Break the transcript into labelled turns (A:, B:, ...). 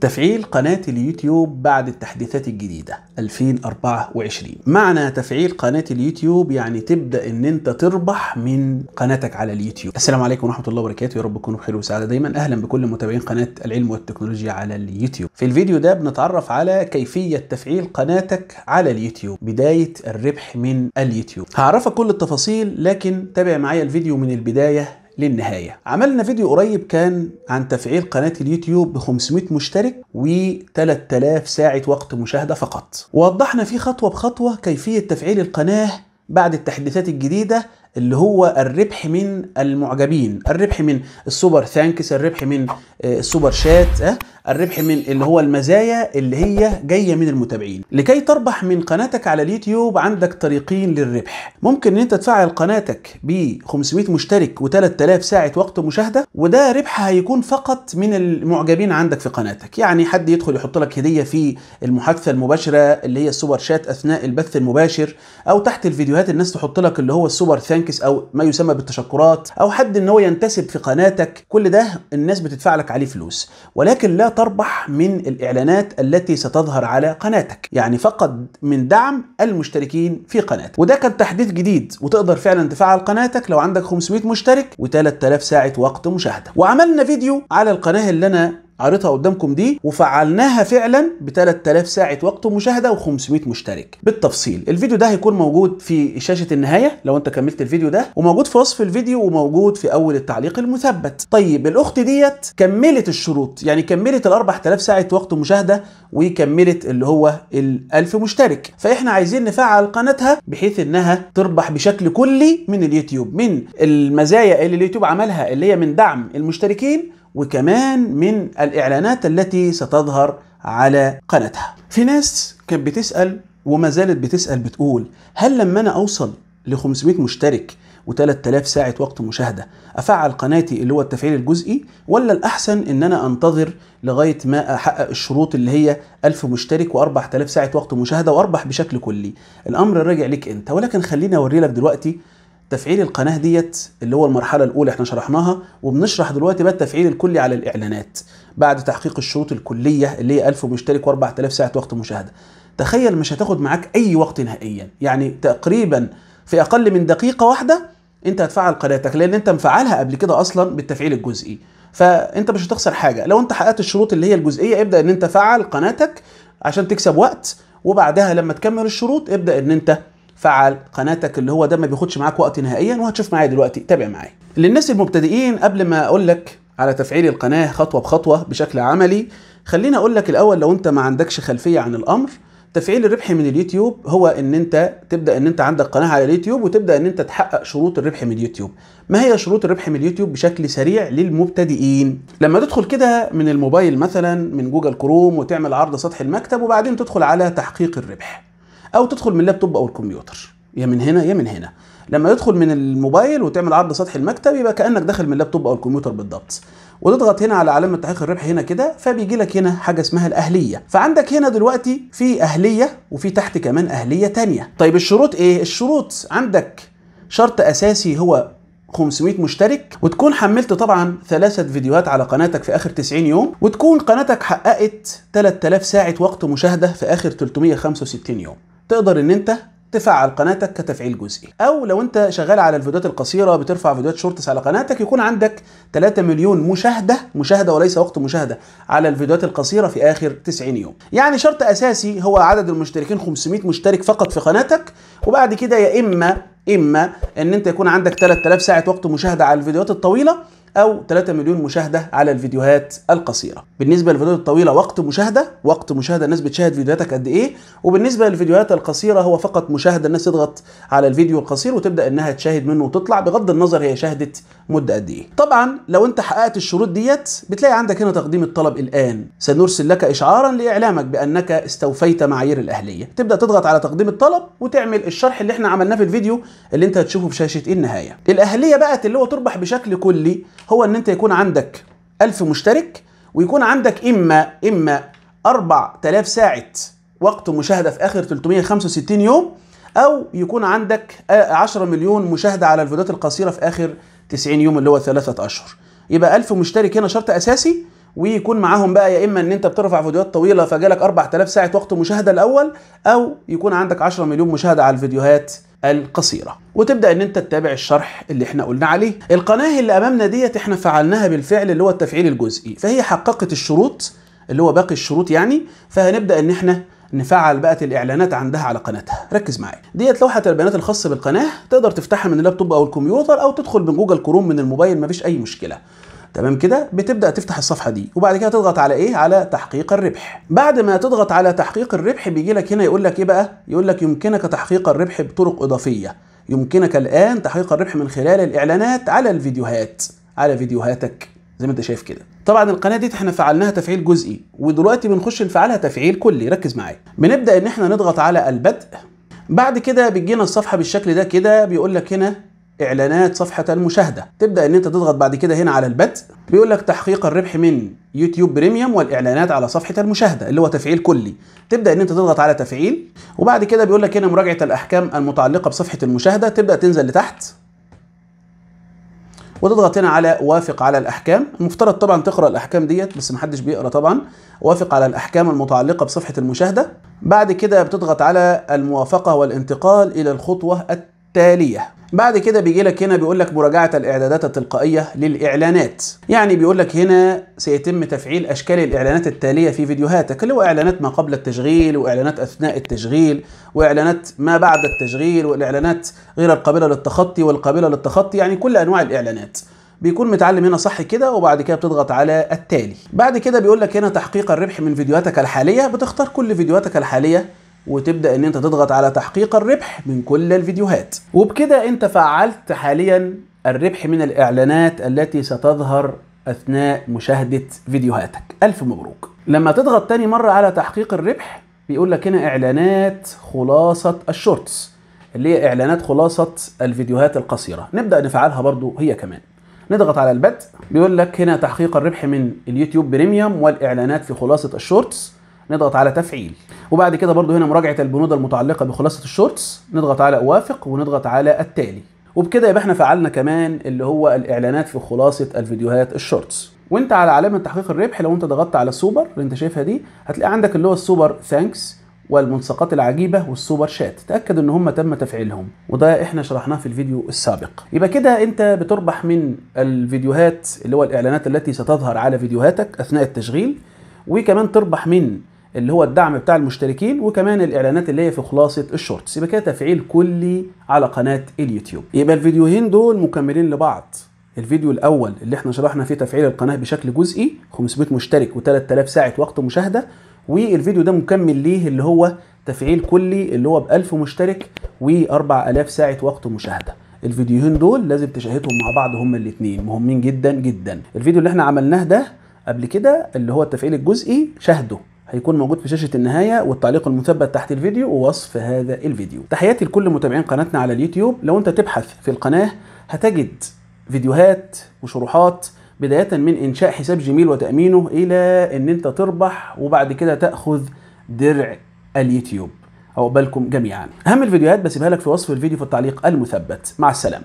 A: تفعيل قناة اليوتيوب بعد التحديثات الجديدة 2024 معنى تفعيل قناة اليوتيوب يعني تبدأ ان انت تربح من قناتك على اليوتيوب السلام عليكم ورحمة الله وبركاته يا رب تكونوا بخير وسعادة دايما اهلا بكل متابعين قناة العلم والتكنولوجيا على اليوتيوب في الفيديو ده بنتعرف على كيفية تفعيل قناتك على اليوتيوب بداية الربح من اليوتيوب هعرفك كل التفاصيل لكن تابع معايا الفيديو من البداية للنهاية عملنا فيديو قريب كان عن تفعيل قناة اليوتيوب ب 500 مشترك و 3000 ساعة وقت مشاهدة فقط ووضحنا فيه خطوة بخطوة كيفية تفعيل القناة بعد التحديثات الجديدة اللي هو الربح من المعجبين الربح من السوبر ثانكس الربح من آه، السوبر شات آه، الربح من اللي هو المزايا اللي هي جايه من المتابعين لكي تربح من قناتك على اليوتيوب عندك طريقين للربح ممكن ان انت تفعل قناتك ب 500 مشترك و3000 ساعه وقت مشاهده وده ربح هيكون فقط من المعجبين عندك في قناتك يعني حد يدخل يحط لك هديه في المحادثه المباشره اللي هي السوبر شات اثناء البث المباشر او تحت الفيديوهات الناس تحط لك اللي هو السوبر ثانكس او ما يسمى بالتشكرات او حد ان هو ينتسب في قناتك كل ده الناس بتدفع لك عليه فلوس ولكن لا تربح من الإعلانات التي ستظهر على قناتك يعني فقط من دعم المشتركين في قناتك وده كان تحديث جديد وتقدر فعلا تفعل قناتك لو عندك 500 مشترك و3000 ساعة وقت مشاهدة وعملنا فيديو على القناة اللي أنا قريتها قدامكم دي وفعلناها فعلا ب 3000 ساعه وقت مشاهده و500 مشترك بالتفصيل الفيديو ده هيكون موجود في شاشه النهايه لو انت كملت الفيديو ده وموجود في وصف الفيديو وموجود في اول التعليق المثبت طيب الاخت ديت كملت الشروط يعني كملت ال 4000 ساعه وقت مشاهده وكملت اللي هو ال 1000 مشترك فاحنا عايزين نفعل قناتها بحيث انها تربح بشكل كلي من اليوتيوب من المزايا اللي اليوتيوب عملها اللي هي من دعم المشتركين وكمان من الإعلانات التي ستظهر على قناتها في ناس كانت بتسأل وما زالت بتسأل بتقول هل لما أنا أوصل ل 500 مشترك و3000 ساعة وقت مشاهدة أفعل قناتي اللي هو التفعيل الجزئي ولا الأحسن إن أنا أنتظر لغاية ما أحقق الشروط اللي هي 1000 مشترك و4000 ساعة وقت مشاهدة وأربح بشكل كلي الأمر راجع لك أنت ولكن خليني أوري لك دلوقتي تفعيل القناه ديت اللي هو المرحله الاولى احنا شرحناها وبنشرح دلوقتي بقى التفعيل الكلي على الاعلانات بعد تحقيق الشروط الكليه اللي هي 1000 مشترك و4000 ساعه وقت مشاهده تخيل مش هتاخد معاك اي وقت نهائيا يعني تقريبا في اقل من دقيقه واحده انت هتفعل قناتك لان انت مفعلها قبل كده اصلا بالتفعيل الجزئي فانت مش هتخسر حاجه لو انت حققت الشروط اللي هي الجزئيه ابدا ان انت فعل قناتك عشان تكسب وقت وبعدها لما تكمل الشروط ابدا ان انت فعل قناتك اللي هو ده ما بياخدش معاك وقت نهائيا وهتشوف معايا دلوقتي تابع معايا للناس المبتدئين قبل ما اقول لك على تفعيل القناه خطوه بخطوه بشكل عملي خليني اقول لك الاول لو انت ما عندكش خلفيه عن الامر تفعيل الربح من اليوتيوب هو ان انت تبدا ان انت عندك قناه على اليوتيوب وتبدا ان انت تحقق شروط الربح من اليوتيوب ما هي شروط الربح من اليوتيوب بشكل سريع للمبتدئين لما تدخل كده من الموبايل مثلا من جوجل كروم وتعمل عرض سطح المكتب وبعدين تدخل على تحقيق الربح او تدخل من اللابتوب او الكمبيوتر يا من هنا يا من هنا لما يدخل من الموبايل وتعمل عرض سطح المكتب يبقى كانك داخل من اللابتوب او الكمبيوتر بالضبط وتضغط هنا على علامه تحقيق الربح هنا كده فبيجي لك هنا حاجه اسمها الاهليه فعندك هنا دلوقتي في اهليه وفي تحت كمان اهليه تانية طيب الشروط ايه الشروط عندك شرط اساسي هو 500 مشترك وتكون حملت طبعا ثلاثة فيديوهات على قناتك في آخر 90 يوم وتكون قناتك حققت 3000 ساعة وقت مشاهدة في آخر 365 يوم تقدر ان انت تفعل قناتك كتفعيل جزئي او لو انت شغال على الفيديوهات القصيره بترفع فيديوهات شورتس على قناتك يكون عندك 3 مليون مشاهده مشاهده وليس وقت مشاهده على الفيديوهات القصيره في اخر 90 يوم يعني شرط اساسي هو عدد المشتركين 500 مشترك فقط في قناتك وبعد كده يا اما اما ان انت يكون عندك 3000 ساعه وقت مشاهده على الفيديوهات الطويله او 3 مليون مشاهده على الفيديوهات القصيره بالنسبه للفيديوهات الطويله وقت مشاهده وقت مشاهده الناس بتشاهد فيديوهاتك قد ايه وبالنسبه للفيديوهات القصيره هو فقط مشاهده الناس تضغط على الفيديو القصير وتبدا انها تشاهد منه وتطلع بغض النظر هي شاهدت مده قد ايه طبعا لو انت حققت الشروط ديت بتلاقي عندك هنا تقديم الطلب الان سنرسل لك اشعارا لاعلامك بانك استوفيت معايير الاهليه تبدا تضغط على تقديم الطلب وتعمل الشرح اللي احنا عملناه في الفيديو اللي انت هتشوفه في شاشه النهايه الاهليه بقت اللي هو تربح بشكل كلي هو ان انت يكون عندك 1000 مشترك ويكون عندك اما اما 4000 ساعه وقت مشاهده في اخر 365 يوم او يكون عندك 10 آه، مليون مشاهده على الفيديوهات القصيره في اخر 90 يوم اللي هو ثلاثة اشهر يبقى 1000 مشترك هنا شرط اساسي ويكون معاهم بقى يا اما ان انت بترفع فيديوهات طويله فجالك 4000 ساعه وقت مشاهده الاول او يكون عندك 10 مليون مشاهده على الفيديوهات القصيرة وتبدأ ان انت تتابع الشرح اللي احنا قلنا عليه القناة اللي امامنا ديت احنا فعلناها بالفعل اللي هو التفعيل الجزئي فهي حققت الشروط اللي هو باقي الشروط يعني فهنبدأ ان احنا نفعل بقى الاعلانات عندها على قناتها ركز معايا ديت لوحه البيانات الخاصه بالقناه تقدر تفتحها من اللابتوب او الكمبيوتر او تدخل من جوجل كروم من الموبايل مفيش اي مشكله تمام كده بتبدا تفتح الصفحه دي وبعد كده تضغط على ايه على تحقيق الربح بعد ما تضغط على تحقيق الربح بيجي لك هنا يقول لك ايه بقى يقول لك يمكنك تحقيق الربح بطرق اضافيه يمكنك الان تحقيق الربح من خلال الاعلانات على الفيديوهات على فيديوهاتك زي ما انت شايف كده طبعا القناه دي احنا فعلناها تفعيل جزئي ودلوقتي بنخش نفعلها تفعيل كلي ركز معايا بنبدا ان احنا نضغط على البدء بعد كده بتجينا الصفحه بالشكل ده كده بيقول لك هنا اعلانات صفحه المشاهده تبدا ان انت تضغط بعد كده هنا على البدء بيقول لك تحقيق الربح من يوتيوب بريميوم والاعلانات على صفحه المشاهده اللي هو تفعيل كلي تبدا ان انت تضغط على تفعيل وبعد كده بيقول لك هنا مراجعه الاحكام المتعلقه بصفحه المشاهده تبدا تنزل لتحت وتضغط هنا على وافق على الاحكام المفترض طبعا تقرا الاحكام ديت بس محدش بيقرا طبعا وافق على الاحكام المتعلقه بصفحه المشاهده بعد كده بتضغط على الموافقه والانتقال الى الخطوه التاليه بعد كده بيجي لك هنا بيقول لك مراجعه الاعدادات التلقائيه للاعلانات يعني بيقول لك هنا سيتم تفعيل اشكال الاعلانات التاليه في فيديوهاتك اللي هو اعلانات ما قبل التشغيل واعلانات اثناء التشغيل واعلانات ما بعد التشغيل والاعلانات غير القابله للتخطي والقابله للتخطي يعني كل انواع الاعلانات بيكون متعلم هنا صح كده وبعد كده بتضغط على التالي بعد كده بيقول لك هنا تحقيق الربح من فيديوهاتك الحاليه بتختار كل فيديوهاتك الحاليه وتبدا ان انت تضغط على تحقيق الربح من كل الفيديوهات وبكده انت فعلت حاليا الربح من الاعلانات التي ستظهر اثناء مشاهده فيديوهاتك الف مبروك لما تضغط تاني مره على تحقيق الربح بيقول لك هنا اعلانات خلاصه الشورتس اللي هي اعلانات خلاصه الفيديوهات القصيره نبدا نفعلها برضو هي كمان نضغط على البدء بيقول لك هنا تحقيق الربح من اليوتيوب بريميوم والاعلانات في خلاصه الشورتس نضغط على تفعيل وبعد كده برضو هنا مراجعه البنود المتعلقه بخلاصه الشورتس نضغط على اوافق ونضغط على التالي وبكده يبقى احنا فعلنا كمان اللي هو الاعلانات في خلاصه الفيديوهات الشورتس وانت على علامه تحقيق الربح لو انت ضغطت على السوبر اللي انت شايفها دي هتلاقي عندك اللي هو السوبر ثانكس والملصقات العجيبه والسوبر شات تاكد ان هم تم تفعيلهم وده احنا شرحناه في الفيديو السابق يبقى كده انت بتربح من الفيديوهات اللي هو الاعلانات التي ستظهر على فيديوهاتك اثناء التشغيل وكمان تربح من اللي هو الدعم بتاع المشتركين وكمان الاعلانات اللي هي في خلاصه الشورتس يبقى كده تفعيل كلي على قناه اليوتيوب يبقى الفيديوهين دول مكملين لبعض الفيديو الاول اللي احنا شرحنا فيه تفعيل القناه بشكل جزئي 500 مشترك و3000 ساعه وقت مشاهده والفيديو ده مكمل ليه اللي هو تفعيل كلي اللي هو ب 1000 مشترك و4000 ساعه وقت مشاهده الفيديوهين دول لازم تشاهدهم مع بعض هما الاثنين مهمين جدا جدا الفيديو اللي احنا عملناه ده قبل كده اللي هو التفعيل الجزئي شاهده هيكون موجود في شاشه النهايه والتعليق المثبت تحت الفيديو ووصف هذا الفيديو تحياتي لكل متابعين قناتنا على اليوتيوب لو انت تبحث في القناه هتجد فيديوهات وشروحات بداية من إنشاء حساب جيميل وتأمينه إلى إن أنت تربح وبعد كده تأخذ درع اليوتيوب عقبالكم جميعا أهم الفيديوهات بسيبها لك في وصف الفيديو في التعليق المثبت مع السلامة